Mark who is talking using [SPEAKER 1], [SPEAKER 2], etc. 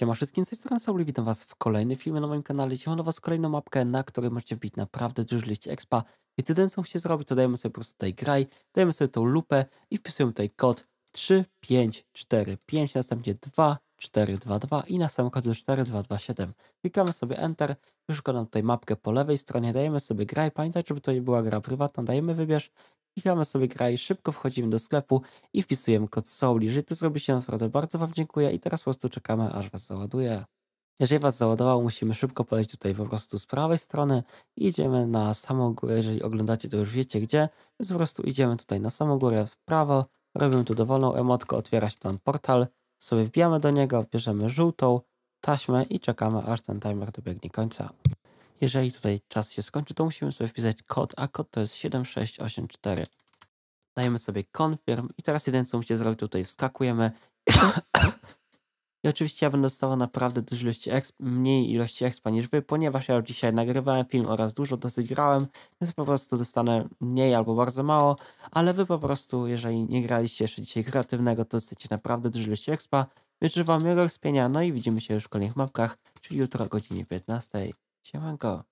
[SPEAKER 1] Siema wszystkim, z tej strony Saul witam was w kolejnym filmie na moim kanale. Dzisiaj mam was kolejną mapkę, na której możecie wbić naprawdę dużo liście expa. I co co się zrobić, to dajemy sobie po prostu tutaj graj, dajemy sobie tą lupę i wpisujemy tutaj kod 3545, następnie 2, 422 i na samym końcu 4227. Klikamy sobie Enter, wyszuka nam tutaj mapkę po lewej stronie, dajemy sobie graj, pamiętaj, żeby to nie była gra prywatna, dajemy wybierz, klikamy sobie graj, szybko wchodzimy do sklepu i wpisujemy kod SOUL. Jeżeli to zrobicie, naprawdę bardzo Wam dziękuję i teraz po prostu czekamy, aż Was załaduje. Jeżeli Was załadowało, musimy szybko polecieć tutaj po prostu z prawej strony i idziemy na samą górę, jeżeli oglądacie, to już wiecie gdzie, więc po prostu idziemy tutaj na samą górę w prawo, robimy tu dowolną emotkę, otwiera się tam portal, sobie wbijamy do niego, bierzemy żółtą taśmę i czekamy aż ten timer dobiegnie końca. Jeżeli tutaj czas się skończy, to musimy sobie wpisać kod, a kod to jest 7684. Dajemy sobie confirm i teraz jeden co musicie zrobić tutaj, wskakujemy I oczywiście ja będę dostawał naprawdę dużo ilości exp, mniej ilości expa niż wy, ponieważ ja już dzisiaj nagrywałem film oraz dużo dosyć grałem, więc po prostu dostanę mniej albo bardzo mało, ale wy po prostu, jeżeli nie graliście jeszcze dzisiaj kreatywnego, to dostajecie naprawdę dużo ilości expa. Życzę wam miłego wspienia, no i widzimy się już w kolejnych mapkach, czyli jutro o godzinie 15. Siemanko!